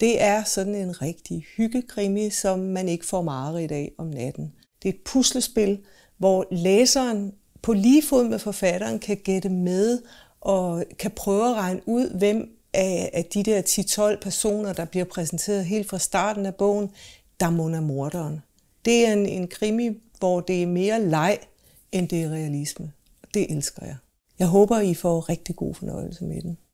Det er sådan en rigtig hyggekrimi, som man ikke får meget i dag om natten. Det er et puslespil, hvor læseren på lige fod med forfatteren kan gætte med og kan prøve at regne ud, hvem af, de der 10-12 personer, der bliver præsenteret helt fra starten af bogen, der munder morderen. Det er en, en krimi, hvor det er mere leg, end det er realisme. Det elsker jeg. Jeg håber, I får rigtig god fornøjelse med den.